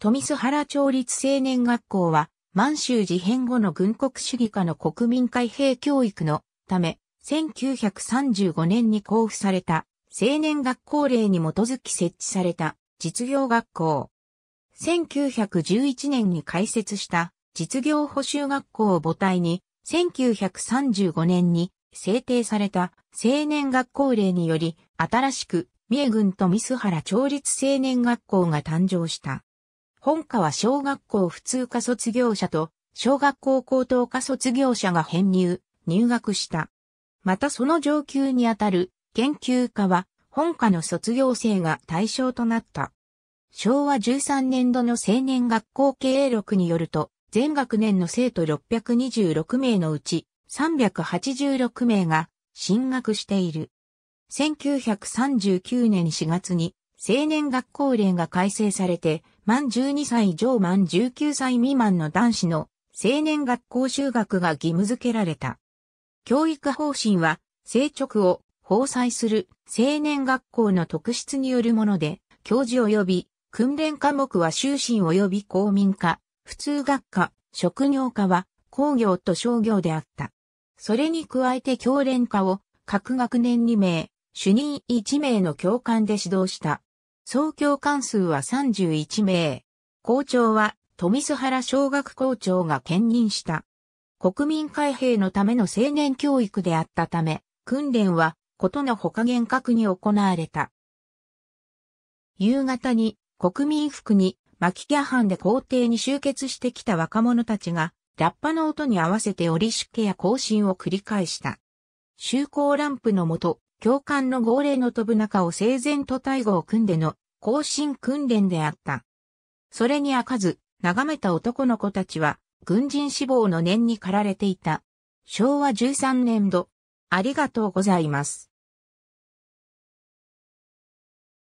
富須原町立青年学校は、満州事変後の軍国主義下の国民開閉教育のため、1935年に交付された青年学校令に基づき設置された実業学校。1911年に開設した実業補修学校を母体に、1935年に制定された青年学校令により、新しく三重郡と三須原町立青年学校が誕生した。本科は小学校普通科卒業者と、小学校高等科卒業者が編入、入学した。またその上級にあたる研究科は本科の卒業生が対象となった。昭和13年度の青年学校経営録によると、全学年の生徒626名のうち386名が進学している。1939年4月に青年学校令が改正されて、満12歳以上満19歳未満の男子の青年学校修学が義務付けられた。教育方針は、成直を包載する青年学校の特質によるもので、教授及び訓練科目は修身及び公民科、普通学科、職業科は工業と商業であった。それに加えて教練科を各学年2名、主任1名の教官で指導した。総教官数は31名。校長は富須原小学校長が兼任した。国民開閉のための青年教育であったため、訓練はことのほか厳格に行われた。夕方に国民服に巻きャハンで校庭に集結してきた若者たちが、ラッパの音に合わせて折りしけや行進を繰り返した。就航ランプのもと、教官の号令の飛ぶ中を整然と大護を組んでの行進訓練であった。それに飽かず、眺めた男の子たちは、軍人志望の念に駆られていた。昭和13年度、ありがとうございます。